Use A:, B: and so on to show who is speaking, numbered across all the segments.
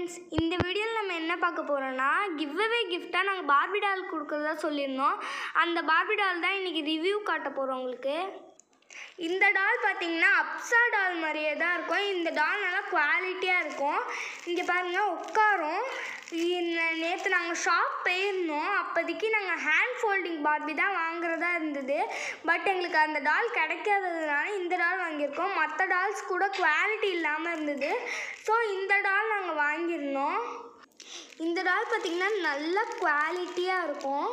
A: friends இந்த வீடியோவில் நம்ம என்ன பார்க்க போகிறோன்னா கிவ்வே கிஃப்டாக கிஃப்ட்டாக நாங்கள் பார்பி டால் கொடுக்குறதா சொல்லியிருந்தோம் அந்த பார்பி டால் தான் இன்றைக்கி ரிவ்யூ காட்ட போகிறோம் உங்களுக்கு இந்த டால் பார்த்தீங்கன்னா அப்சா டால் மாதிரியே தான் இருக்கும் இந்த டால் நல்லா குவாலிட்டியாக இருக்கும் இங்கே பாருங்கள் உட்காரும் நேற்று நாங்கள் ஷாப் போயிருந்தோம் அப்போதைக்கு நாங்கள் ஹேண்ட் ஃபோல்டிங் பார்பி தான் வாங்குறதா இருந்தது பட் எங்களுக்கு அந்த டால் கிடைக்காததுனால இந்த டால் வாங்கியிருக்கோம் மற்ற டால்ஸ் கூட குவாலிட்டி இல்லாமல் இருந்தது ஸோ இந்த டால் வாங்கியிருந்தோம் இந்த டால் பார்த்திங்கன்னா நல்லா குவாலிட்டியாக இருக்கும்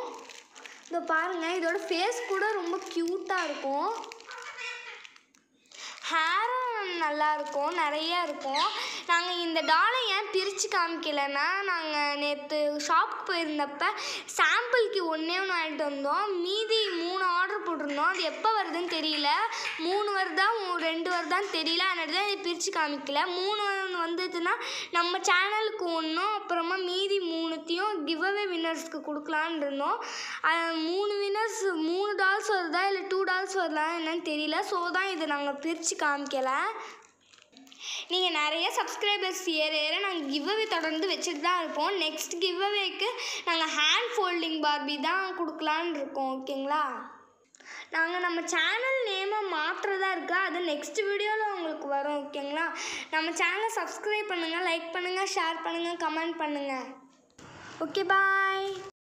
A: இதை பாருங்கள் இதோட ஃபேஸ் கூட ரொம்ப க்யூட்டாக இருக்கும் ஹேரும் நல்லாயிருக்கும் நிறையா இருக்கும் நாங்கள் இந்த டாலை ஏன் பிரித்து காமிக்கலைன்னா நாங்கள் நேற்று ஷாப்புக்கு போயிருந்தப்ப சாம்பிளுக்கு ஒன்றே ஒன்று வாங்கிட்டு வந்தோம் மீதி மூணு ஆர்டர் போட்டிருந்தோம் அது எப்போ வருதுன்னு தெரியல மூணு வருதா ரெண்டு வருதான்னு தெரியல அதனால தான் இதை பிரித்து காமிக்கல மூணு வந்து பார்த்தீங்கன்னா நம்ம சேனலுக்கு ஒன்றும் அப்புறமா மீதி மூணுத்தையும் கிவ்அவே வின்னர்ஸ்க்கு கொடுக்கலான் இருந்தோம் மூணு வின்னர்ஸ் மூணு டால்ஸ் வருதா இல்லை டூ டால்ஸ் வருதா என்னன்னு தெரியல ஸோ தான் இதை நாங்கள் பிரித்து காமிக்கலை நீங்கள் நிறைய சப்ஸ்கிரைபர்ஸ் ஏற ஏற நாங்கள் கிவ்அவே தொடர்ந்து வச்சுட்டு தான் இருப்போம் நெக்ஸ்ட் கிவ்அவேக்கு நாங்கள் ஹேண்ட் ஃபோல்டிங் பார்பி தான் கொடுக்கலான் இருக்கோம் ஓகேங்களா நாங்கள் நம்ம சேனல் நேமை மாற்றுறதா இருக்கா அது நெக்ஸ்ட் வீடியோவில் உங்களுக்கு வரும் ஓகேங்களா நம்ம சேனலை சப்ஸ்கிரைப் பண்ணுங்கள் லைக் பண்ணுங்கள் ஷேர் பண்ணுங்கள் கமெண்ட் பண்ணுங்கள் ஓகே பாய்